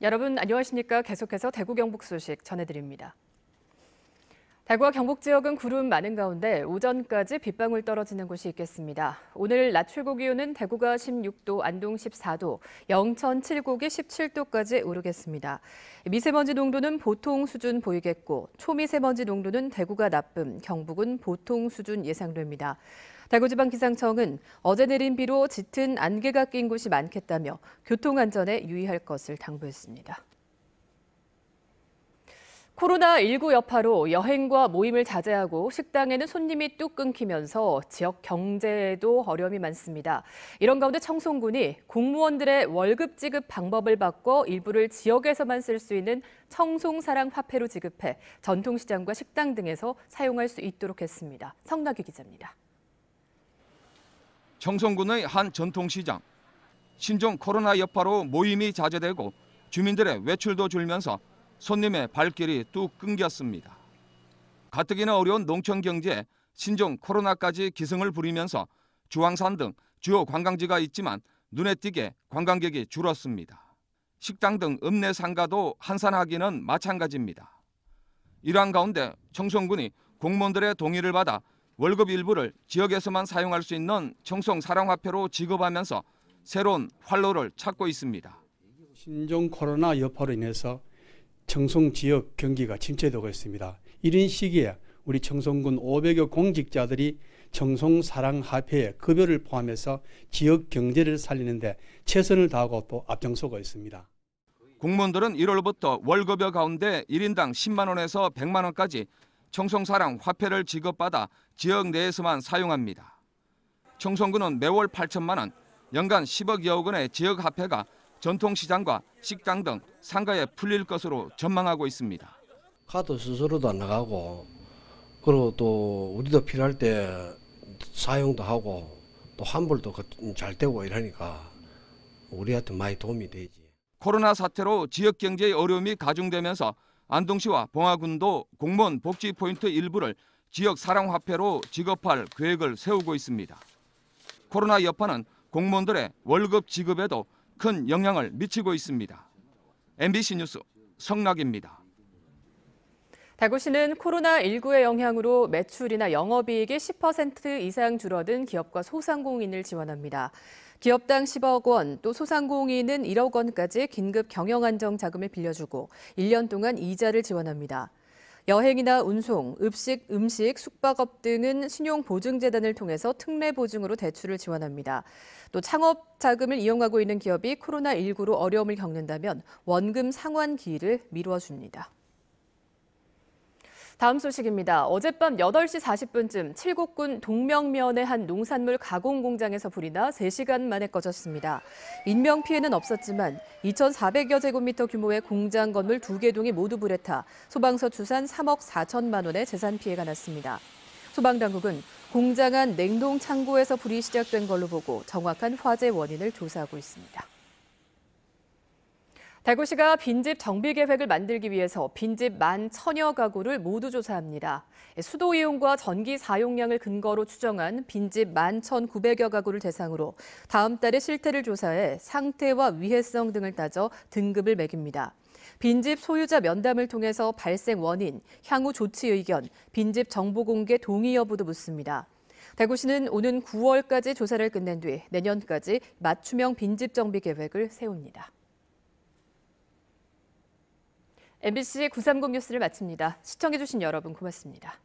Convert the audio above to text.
여러분 안녕하십니까? 계속해서 대구 경북 소식 전해드립니다. 대구와 경북 지역은 구름 많은 가운데 오전까지 빗방울 떨어지는 곳이 있겠습니다. 오늘 낮 최고 기온은 대구가 16도, 안동 14도, 영천 7곡이 17도까지 오르겠습니다. 미세먼지 농도는 보통 수준 보이겠고 초미세먼지 농도는 대구가 나쁨, 경북은 보통 수준 예상됩니다. 대구지방기상청은 어제 내린 비로 짙은 안개가 낀 곳이 많겠다며 교통안전에 유의할 것을 당부했습니다. 코로나19 여파로 여행과 모임을 자제하고 식당에는 손님이 뚝 끊기면서 지역 경제에도 어려움이 많습니다. 이런 가운데 청송군이 공무원들의 월급 지급 방법을 바꿔 일부를 지역에서만 쓸 수 있는 청송사랑 화폐로 지급해 전통시장과 식당 등에서 사용할 수 있도록 했습니다. 성나규 기자입니다. 청송군의 한 전통시장. 신종 코로나 여파로 모임이 자제되고 주민들의 외출도 줄면서 손님의 발길이 뚝 끊겼습니다. 가뜩이나 어려운 농촌 경제에 신종 코로나까지 기승을 부리면서 주황산 등 주요 관광지가 있지만 눈에 띄게 관광객이 줄었습니다. 식당 등 읍내 상가도 한산하기는 마찬가지입니다. 이러한 가운데 청송군이 공무원들의 동의를 받아 월급 일부를 지역에서만 사용할 수 있는 청송 사랑화폐로 지급하면서 새로운 활로를 찾고 있습니다. 신종 코로나 여파로 인해서 청송 지역 경기가 침체되고 있습니다. 이런 시기에 우리 청송군 500여 공직자들이 청송 사랑 화폐의 급여를 포함해서 지역 경제를 살리는데 최선을 다하고 또 앞장서고 있습니다. 공무원들은 1월부터 월급여 가운데 1인당 10만 원에서 100만 원까지 청송사랑 화폐를 지급받아 지역 내에서만 사용합니다. 청송군은 매월 8천만 원, 연간 10억여 원의 지역 화폐가 전통시장과 식당 등 상가에 풀릴 것으로 전망하고 있습니다. 카드 스스로도 안 나가고 그리고 또 우리도 필요할 때 사용도 하고 또 환불도 잘 되고 이러니까 우리한테 많이 도움이 되지. 코로나 사태로 지역 경제의 어려움이 가중되면서 안동시와 봉화군도 공무원 복지 포인트 일부를 지역 사랑화폐로 지급할 계획을 세우고 있습니다. 코로나 여파는 공무원들의 월급 지급에도 큰 영향을 미치고 있습니다. MBC 뉴스 성락입니다. 대구시는 코로나19의 영향으로 매출이나 영업이익이 10% 이상 줄어든 기업과 소상공인을 지원합니다. 기업당 10억 원, 또 소상공인은 1억 원까지 긴급 경영안정 자금을 빌려주고 1년 동안 이자를 지원합니다. 여행이나 운송, 음식, 음식, 숙박업 등은 신용보증재단을 통해서 특례보증으로 대출을 지원합니다. 또 창업 자금을 이용하고 있는 기업이 코로나19로 어려움을 겪는다면 원금 상환 기일을 미루어 줍니다. 다음 소식입니다. 어젯밤 8시 40분쯤 칠곡군 동명면의 한 농산물 가공 공장에서 불이 나 3시간 만에 꺼졌습니다. 인명 피해는 없었지만 2,400여 제곱미터 규모의 공장 건물 두개 동이 모두 불에 타 소방서 추산 3억 4천만 원의 재산 피해가 났습니다. 소방당국은 공장 안 냉동 창고에서 불이 시작된 걸로 보고 정확한 화재 원인을 조사하고 있습니다. 대구시가 빈집 정비 계획을 만들기 위해서 빈집 만 천여 가구를 모두 조사합니다. 예, 수도 이용과 전기 사용량을 근거로 추정한 빈집 만천 구백 여 가구를 대상으로 다음 달에 실태를 조사해 상태와 위해성 등을 따져 등급을 매깁니다. 빈집 소유자 면담을 통해서 발생 원인, 향후 조치 의견, 빈집 정보 공개 동의 여부도 묻습니다. 대구시는 오는 9월까지 조사를 끝낸 뒤 내년까지 맞춤형 빈집 정비 계획을 세웁니다. MBC 930 뉴스를 마칩니다. 시청해주신 여러분 고맙습니다.